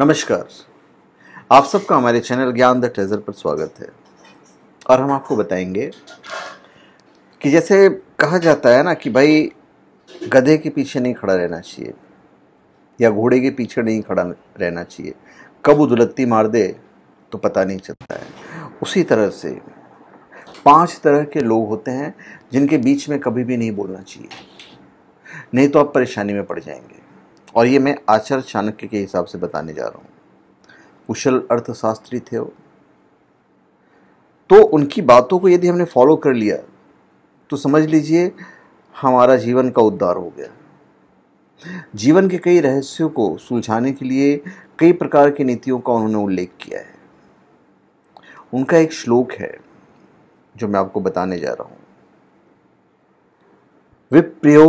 नमस्कार आप सबका हमारे चैनल ज्ञान द ट्रेजर पर स्वागत है और हम आपको बताएंगे कि जैसे कहा जाता है ना कि भाई गधे के पीछे नहीं खड़ा रहना चाहिए या घोड़े के पीछे नहीं खड़ा रहना चाहिए कब उदुलती मार दे तो पता नहीं चलता है उसी तरह से पांच तरह के लोग होते हैं जिनके बीच में कभी भी नहीं बोलना चाहिए नहीं तो आप परेशानी में पड़ जाएंगे और ये मैं आचार्य चाणक्य के हिसाब से बताने जा रहा हूँ कुशल अर्थशास्त्री थे वो तो उनकी बातों को यदि हमने फॉलो कर लिया तो समझ लीजिए हमारा जीवन का उद्धार हो गया जीवन के कई रहस्यों को सुलझाने के लिए कई प्रकार की नीतियों का उन्होंने उल्लेख किया है उनका एक श्लोक है जो मैं आपको बताने जा रहा हूं विप्रियो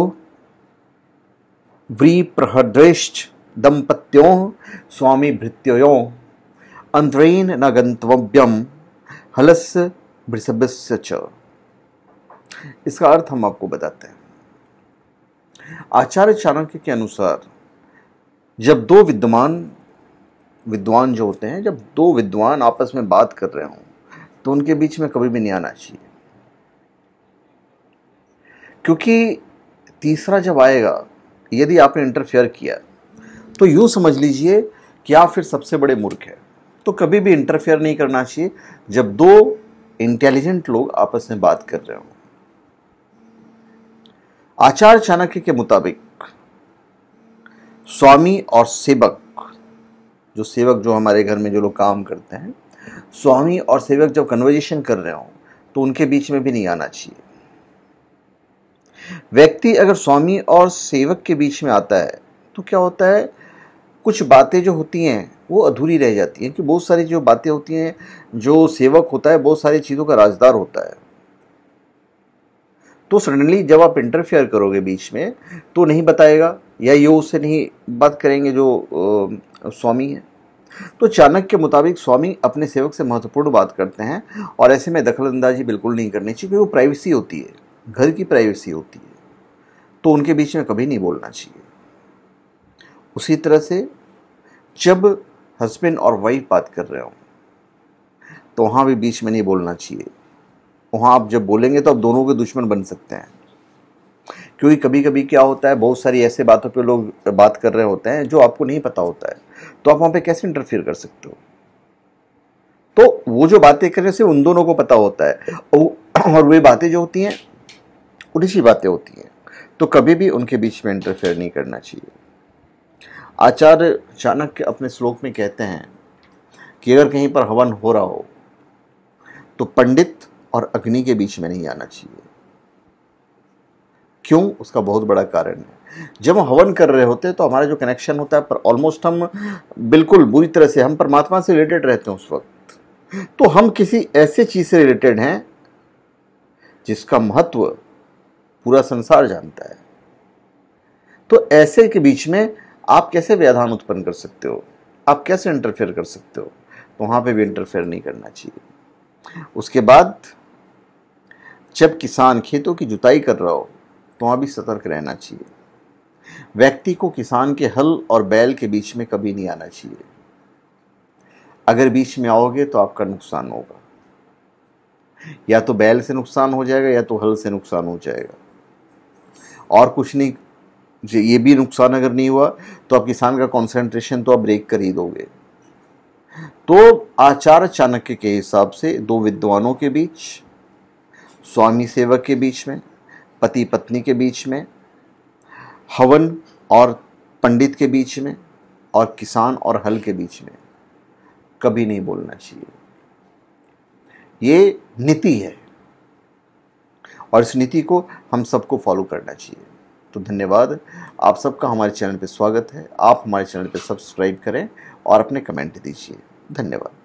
व्रीप्रहदृश्च दंपत्यों स्वामी भृत्यो अंतरेन न गंतव्यम हलस वृषभस्य च इसका अर्थ हम आपको बताते हैं आचार्य चाणक्य के अनुसार जब दो विद्वान विद्वान जो होते हैं जब दो विद्वान आपस में बात कर रहे हों तो उनके बीच में कभी भी नहीं आना चाहिए क्योंकि तीसरा जब आएगा यदि आपने इंटरफेयर किया तो यूँ समझ लीजिए कि आप फिर सबसे बड़े मूर्ख हैं तो कभी भी इंटरफेयर नहीं करना चाहिए जब दो इंटेलिजेंट लोग आपस में बात कर रहे हो आचार्य चाणक्य के मुताबिक स्वामी और सेवक जो सेवक जो हमारे घर में जो लोग काम करते हैं स्वामी और सेवक जब कन्वर्जेशन कर रहे हों तो उनके बीच में भी नहीं आना चाहिए व्यक्ति अगर स्वामी और सेवक के बीच में आता है तो क्या होता है कुछ बातें जो होती हैं वो अधूरी रह जाती हैं कि बहुत सारी जो बातें होती हैं जो सेवक होता है बहुत सारी चीज़ों का राजदार होता है तो सडनली जब आप इंटरफेयर करोगे बीच में तो नहीं बताएगा या ये उससे नहीं बात करेंगे जो आ, स्वामी है तो चाणक्य के मुताबिक स्वामी अपने सेवक से महत्वपूर्ण बात करते हैं और ऐसे में दखलंदाजी बिल्कुल नहीं करनी चाहिए क्योंकि वो प्राइवेसी होती है घर की प्राइवेसी होती है तो उनके बीच में कभी नहीं बोलना चाहिए उसी तरह से जब हस्बैंड और वाइफ बात कर रहे हो तो वहाँ भी बीच में नहीं बोलना चाहिए वहाँ आप जब बोलेंगे तो आप दोनों के दुश्मन बन सकते हैं क्योंकि कभी कभी क्या होता है बहुत सारी ऐसे बातों पे लोग बात कर रहे होते हैं जो आपको नहीं पता होता है तो आप वहाँ पे कैसे इंटरफेयर कर सकते हो तो वो जो बातें कर रहे से उन दोनों को पता होता है और वे बातें जो होती हैं उन्हीं सी बातें होती हैं तो कभी भी उनके बीच में इंटरफेयर नहीं करना चाहिए आचार्य चाणक्य अपने श्लोक में कहते हैं कि अगर कहीं पर हवन हो रहा हो तो पंडित और अग्नि के बीच में नहीं आना चाहिए क्यों उसका बहुत बड़ा कारण है जब हम हवन कर रहे होते हैं तो हमारा जो कनेक्शन होता है पर ऑलमोस्ट हम बिल्कुल बुरी तरह से हम परमात्मा से रिलेटेड रहते हैं उस वक्त तो हम किसी ऐसे चीज़ से रिलेटेड हैं जिसका महत्व पूरा संसार जानता है तो ऐसे के बीच में आप कैसे व्यवधान उत्पन्न कर सकते हो आप कैसे इंटरफेयर कर सकते हो तो वहां पे भी इंटरफेयर नहीं करना चाहिए उसके बाद जब किसान खेतों की जुताई कर रहा हो तो वहां भी सतर्क रहना चाहिए व्यक्ति को किसान के हल और बैल के बीच में कभी नहीं आना चाहिए अगर बीच में आओगे तो आपका नुकसान होगा या तो बैल से नुकसान हो जाएगा या तो हल से नुकसान हो जाएगा और कुछ नहीं ये भी नुकसान अगर नहीं हुआ तो आप किसान का कॉन्सेंट्रेशन तो आप ब्रेक कर ही दोगे तो आचार्य चाणक्य के हिसाब से दो विद्वानों के बीच स्वामी सेवक के बीच में पति पत्नी के बीच में हवन और पंडित के बीच में और किसान और हल के बीच में कभी नहीं बोलना चाहिए ये नीति है और इस नीति को हम सबको फॉलो करना चाहिए तो धन्यवाद आप सबका हमारे चैनल पर स्वागत है आप हमारे चैनल पर सब्सक्राइब करें और अपने कमेंट दीजिए धन्यवाद